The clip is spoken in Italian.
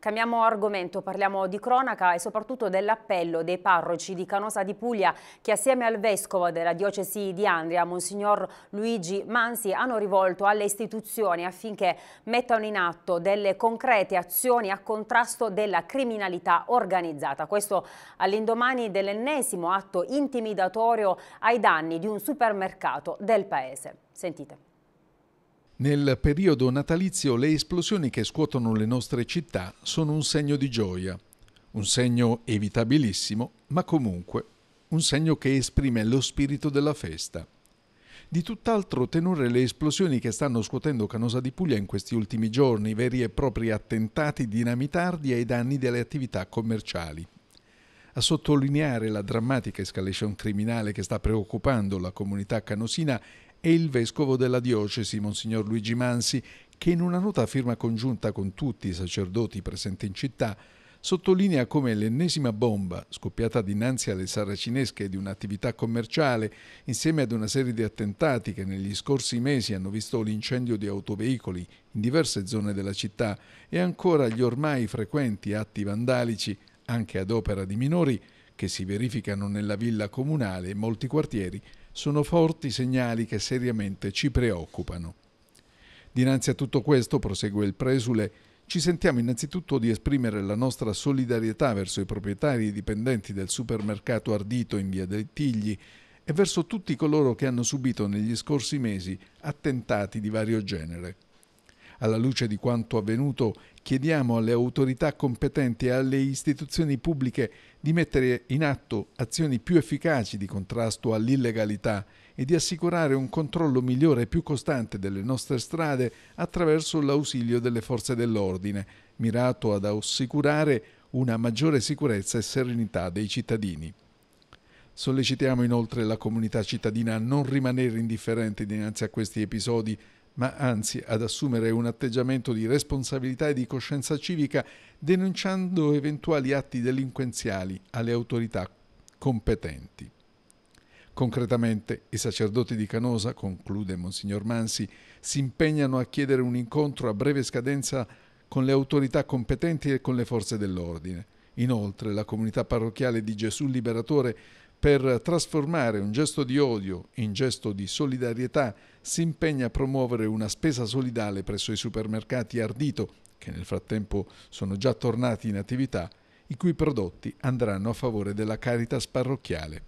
Cambiamo argomento, parliamo di cronaca e soprattutto dell'appello dei parroci di Canosa di Puglia che assieme al vescovo della diocesi di Andria, Monsignor Luigi Mansi, hanno rivolto alle istituzioni affinché mettano in atto delle concrete azioni a contrasto della criminalità organizzata. Questo all'indomani dell'ennesimo atto intimidatorio ai danni di un supermercato del paese. Sentite. Nel periodo natalizio le esplosioni che scuotono le nostre città sono un segno di gioia, un segno evitabilissimo, ma comunque un segno che esprime lo spirito della festa. Di tutt'altro tenore le esplosioni che stanno scuotendo Canosa di Puglia in questi ultimi giorni, veri e propri attentati dinamitardi ai danni delle attività commerciali. A sottolineare la drammatica escalation criminale che sta preoccupando la comunità canosina e il vescovo della diocesi, Monsignor Luigi Mansi, che in una nota a firma congiunta con tutti i sacerdoti presenti in città sottolinea come l'ennesima bomba, scoppiata dinanzi alle saracinesche di un'attività commerciale, insieme ad una serie di attentati che negli scorsi mesi hanno visto l'incendio di autoveicoli in diverse zone della città e ancora gli ormai frequenti atti vandalici, anche ad opera di minori, che si verificano nella villa comunale e molti quartieri sono forti segnali che seriamente ci preoccupano. Dinanzi a tutto questo, prosegue il presule, ci sentiamo innanzitutto di esprimere la nostra solidarietà verso i proprietari e i dipendenti del supermercato Ardito in via dei Tigli e verso tutti coloro che hanno subito negli scorsi mesi attentati di vario genere. Alla luce di quanto avvenuto, chiediamo alle autorità competenti e alle istituzioni pubbliche di mettere in atto azioni più efficaci di contrasto all'illegalità e di assicurare un controllo migliore e più costante delle nostre strade attraverso l'ausilio delle forze dell'ordine, mirato ad assicurare una maggiore sicurezza e serenità dei cittadini. Sollecitiamo inoltre la comunità cittadina a non rimanere indifferente dinanzi a questi episodi ma anzi ad assumere un atteggiamento di responsabilità e di coscienza civica denunciando eventuali atti delinquenziali alle autorità competenti. Concretamente, i sacerdoti di Canosa, conclude Monsignor Mansi, si impegnano a chiedere un incontro a breve scadenza con le autorità competenti e con le forze dell'ordine. Inoltre, la comunità parrocchiale di Gesù Liberatore per trasformare un gesto di odio in gesto di solidarietà si impegna a promuovere una spesa solidale presso i supermercati Ardito, che nel frattempo sono già tornati in attività, i cui prodotti andranno a favore della caritas parrocchiale.